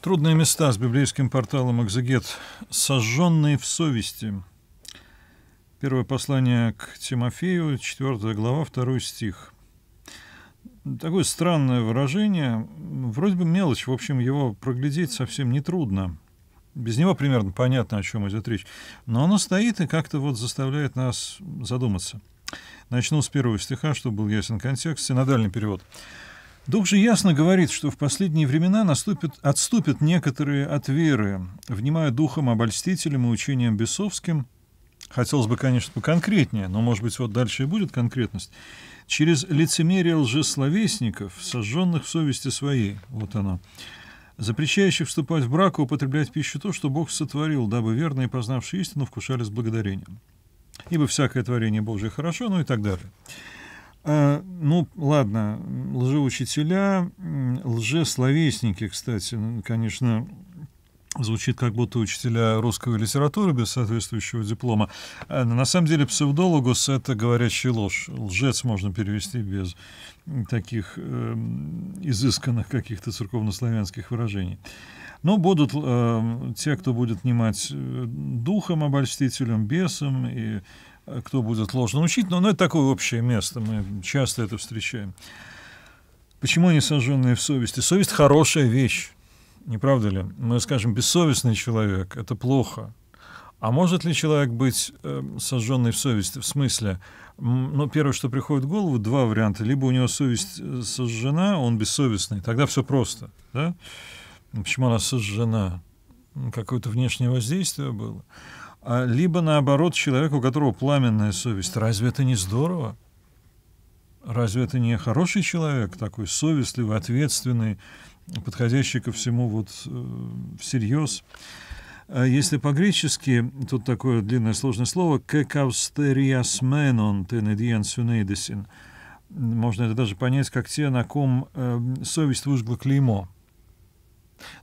Трудные места с библейским порталом «Экзегет», сожженные в совести. Первое послание к Тимофею, 4 глава, 2 стих. Такое странное выражение, вроде бы мелочь, в общем, его проглядеть совсем нетрудно. Без него примерно понятно, о чем идет речь. Но оно стоит и как-то вот заставляет нас задуматься. Начну с первого стиха, чтобы был ясен контекст. Синодальный перевод. Дух же ясно говорит, что в последние времена наступят, отступят некоторые от веры, внимая духом обольстителем и учением бесовским. Хотелось бы, конечно, поконкретнее, но, может быть, вот дальше и будет конкретность. Через лицемерие лжесловесников, сожженных в совести своей, вот оно, запрещающих вступать в брак и употреблять пищу то, что Бог сотворил, дабы верные, познавшие истину, вкушали с благодарением. Ибо всякое творение Божие хорошо, ну и так далее. А, ну, ладно, лжеучителя, лжесловесники, кстати, конечно, звучит как будто учителя русской литературы без соответствующего диплома. А, но на самом деле псевдологус — это говорящая ложь. Лжец можно перевести без таких э, изысканных каких-то церковнославянских выражений. Но будут э, те, кто будет внимать э, духом обольстителем, бесом и Э, кто будет ложно учить, но, но ну, это такое общее место, мы часто это встречаем. Почему они сожженные в совести? Совесть — хорошая вещь, не правда ли? Мы скажем, бессовестный человек — это плохо. А может ли человек быть э, сожженный в совести? В смысле, ну, первое, что приходит в голову, два варианта. Либо у него совесть э, сожжена, он бессовестный, тогда все просто, да? Ну, почему она сожжена? Ну, какое-то внешнее воздействие было а либо наоборот человек, у которого пламенная совесть. Разве это не здорово? Разве это не хороший человек, такой совестливый, ответственный, подходящий ко всему вот э, всерьез? А если по-гречески, тут такое длинное сложное слово «кекаустериасменон тенедиан сюнейдесин». Можно это даже понять, как те, на ком э, совесть выжгла клеймо –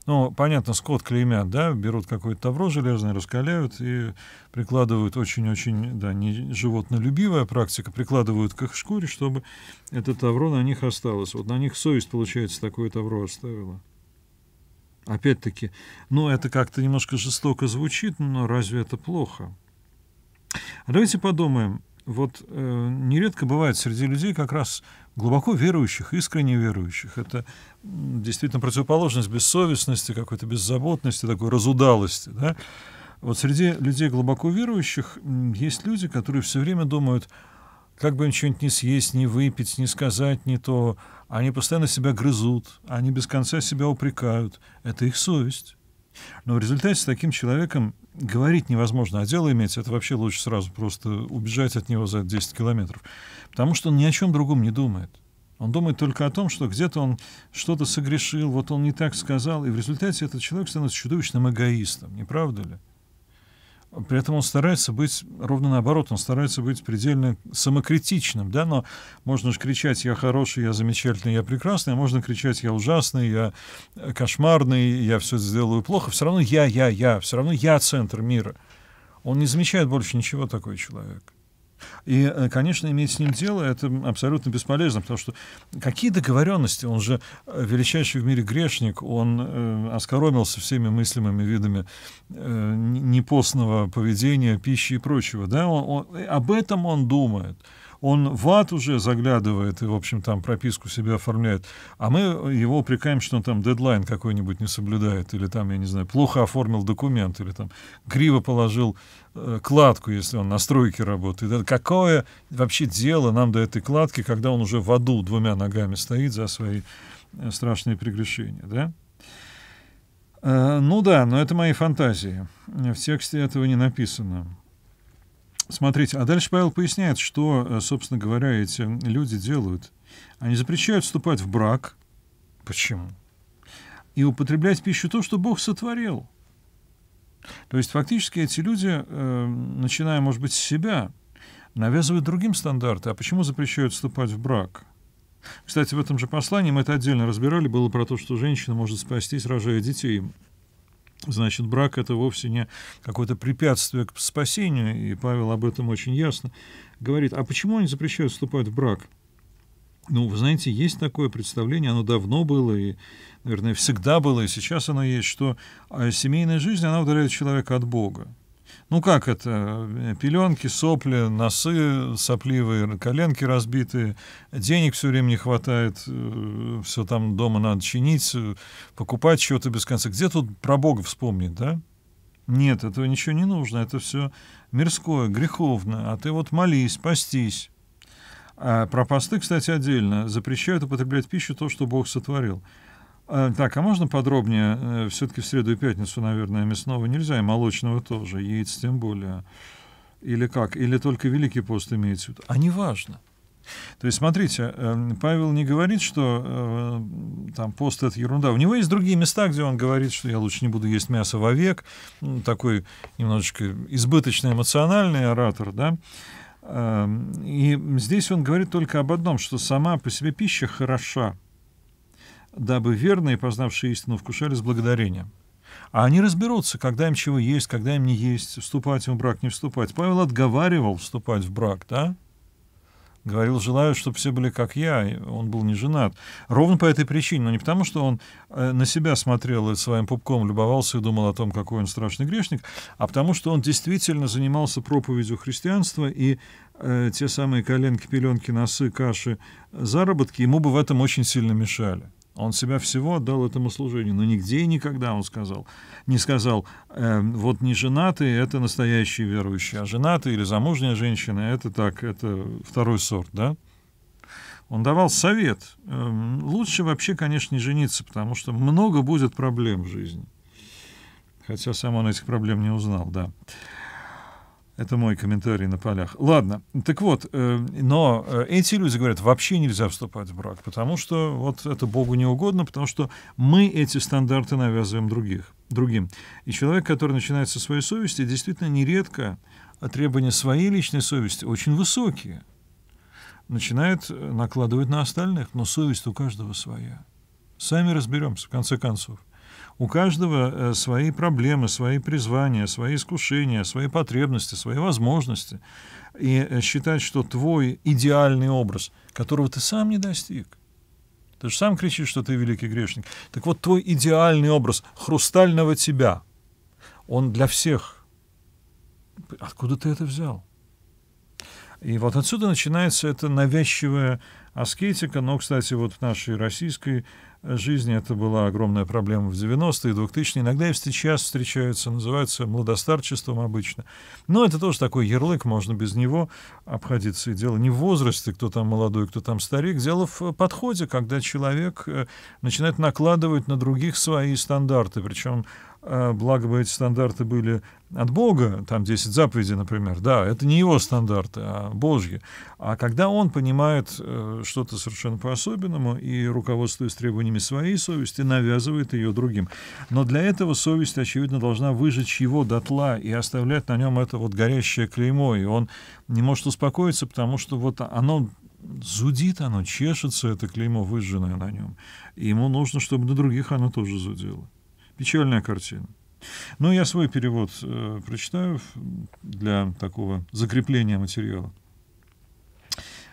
ну, понятно, скот клеймят, да, берут какое-то тавро железное, раскаляют и прикладывают очень-очень, да, не животнолюбивая практика, прикладывают к их шкуре, чтобы это тавро на них осталось. Вот на них совесть, получается, такое тавро оставила. Опять-таки, ну, это как-то немножко жестоко звучит, но разве это плохо? А давайте подумаем, вот э, нередко бывает среди людей как раз глубоко верующих, искренне верующих. Это действительно противоположность бессовестности, какой-то беззаботности, такой разудалости. Да? Вот среди людей глубоко верующих есть люди, которые все время думают, как бы им что-нибудь не съесть, не выпить, не сказать не то. Они постоянно себя грызут, они без конца себя упрекают. Это их совесть. Но в результате с таким человеком говорить невозможно, а дело иметь, это вообще лучше сразу просто убежать от него за 10 километров. Потому что он ни о чем другом не думает. Он думает только о том, что где-то он что-то согрешил, вот он не так сказал, и в результате этот человек становится чудовищным эгоистом, не правда ли? При этом он старается быть, ровно наоборот, он старается быть предельно самокритичным, да, но можно же кричать «я хороший», «я замечательный», «я прекрасный», а можно кричать «я ужасный», «я э, кошмарный», «я все сделаю плохо», все равно «я, я, я», все равно «я» — центр мира. Он не замечает больше ничего такой человек. И, э, конечно, иметь с ним дело, это абсолютно бесполезно, потому что какие договоренности? Он же э, величайший в мире грешник, он э, оскоромился всеми мыслимыми видами э, непостного поведения, пищи и прочего. Да? Он, он, об этом он думает он в ад уже заглядывает и, в общем, там прописку себе оформляет, а мы его упрекаем, что он там дедлайн какой-нибудь не соблюдает, или там, я не знаю, плохо оформил документ, или там криво положил э, кладку, если он на стройке работает. Это какое вообще дело нам до этой кладки, когда он уже в аду двумя ногами стоит за свои э, страшные прегрешения, да? Э, ну да, но это мои фантазии. В тексте этого не написано. Смотрите, а дальше Павел поясняет, что, э, собственно говоря, эти люди делают. Они запрещают вступать в брак. Почему? И употреблять пищу то, что Бог сотворил. То есть фактически эти люди, эм, начиная, может быть, с себя, навязывают другим стандарты. А почему запрещают вступать в брак? Кстати, в этом же послании мы это отдельно разбирали, было про то, что женщина может спастись, рожая детей. Значит, брак — это вовсе не какое-то препятствие к спасению, и Павел об этом очень ясно говорит. А почему они запрещают вступать в брак? Ну, вы знаете, есть такое представление, оно давно было, и, наверное, всегда было, и сейчас оно есть, что а, семейная жизнь, она удаляет человека от Бога. Ну как это? Пеленки, сопли, носы сопливые, коленки разбитые, денег все время не хватает, э, все там дома надо чинить, покупать чего-то без конца. Где тут про Бога вспомнить, да? Нет, этого ничего не нужно, это все мирское, греховное, а ты вот молись, постись. А про посты, кстати, отдельно. Запрещают употреблять пищу то, что Бог сотворил. А, так, а можно подробнее? Э, Все-таки в среду и пятницу, наверное, мясного нельзя, и молочного тоже, яиц тем более. Или как? Или только Великий пост имеется в виду? А неважно. То есть, смотрите, эм, Павел не говорит, что э, там пост — это ерунда. У него есть другие места, где он говорит, что я лучше не буду есть мясо вовек. Ну, такой немножечко избыточный эмоциональный оратор, да? Эм, и здесь он говорит только об одном, что сама по себе пища хороша, дабы верные, познавшие истину, вкушали с благодарением. А они разберутся, когда им чего есть, когда им не есть, вступать в брак, не вступать. Павел отговаривал вступать в брак, да? Говорил, желаю, чтобы все были как я, он был не женат. Ровно по этой причине, но не потому, что он э, на себя смотрел и своим пупком любовался и думал о том, какой он страшный грешник, а потому, что он действительно занимался проповедью христианства, и э, те самые коленки, пеленки, носы, каши, заработки ему бы в этом очень сильно мешали. Он себя всего отдал этому служению, но нигде и никогда он сказал, не сказал, э, вот не женатые — это настоящие верующие, а женатые или замужняя женщина — это так, это второй сорт, да? Он давал совет. Э, лучше вообще, конечно, не жениться, потому что много будет проблем в жизни. Хотя сам он этих проблем не узнал, да. Это мой комментарий на полях. Ладно, так вот, э, но э, эти люди говорят, вообще нельзя вступать в брак, потому что вот это Богу не угодно, потому что мы эти стандарты навязываем других, другим. И человек, который начинает со своей совести, действительно нередко а требования своей личной совести очень высокие. Начинает э, накладывать на остальных, но совесть у каждого своя. Сами разберемся, в конце концов. У каждого э, свои проблемы, свои призвания, свои искушения, свои потребности, свои возможности. И э, считать, что твой идеальный образ, которого ты сам не достиг, ты же сам кричишь, что ты великий грешник. Так вот, твой идеальный образ хрустального тебя, он для всех. Откуда ты это взял? И вот отсюда начинается эта навязчивая аскетика, но, кстати, вот в нашей российской э, жизни это была огромная проблема в 90-е, 2000-е, иногда и сейчас встречаются, называются младостарчеством обычно. Но это тоже такой ярлык, можно без него обходиться. И дело не в возрасте, кто там молодой, кто там старик, дело в э, подходе, когда человек э, начинает накладывать на других свои стандарты, причем а, благо бы эти стандарты были от Бога, там 10 заповедей, например, да, это не его стандарты, а Божьи. А когда он понимает э, что-то совершенно по-особенному и, руководствуясь требованиями своей совести, навязывает ее другим. Но для этого совесть, очевидно, должна выжечь его дотла и оставлять на нем это вот горящее клеймо, и он не может успокоиться, потому что вот оно зудит оно, чешется это клеймо, выжженное на нем. И ему нужно, чтобы на других оно тоже зудело. Печальная картина. Но ну, я свой перевод э, прочитаю для такого закрепления материала.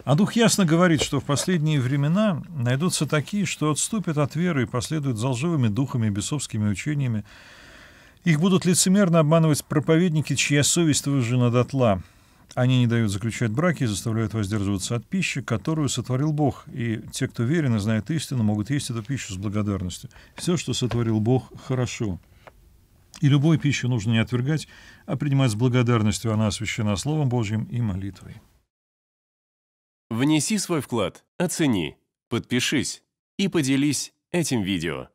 А Дух ясно говорит, что в последние времена найдутся такие, что отступят от веры и последуют за лживыми духами и бесовскими учениями. Их будут лицемерно обманывать проповедники, чья совесть выжжена дотла, они не дают заключать браки и заставляют воздерживаться от пищи, которую сотворил Бог. И те, кто верен и знает истину, могут есть эту пищу с благодарностью. Все, что сотворил Бог, хорошо. И любую пищу нужно не отвергать, а принимать с благодарностью. Она освящена Словом Божьим и молитвой. Внеси свой вклад, оцени, подпишись и поделись этим видео.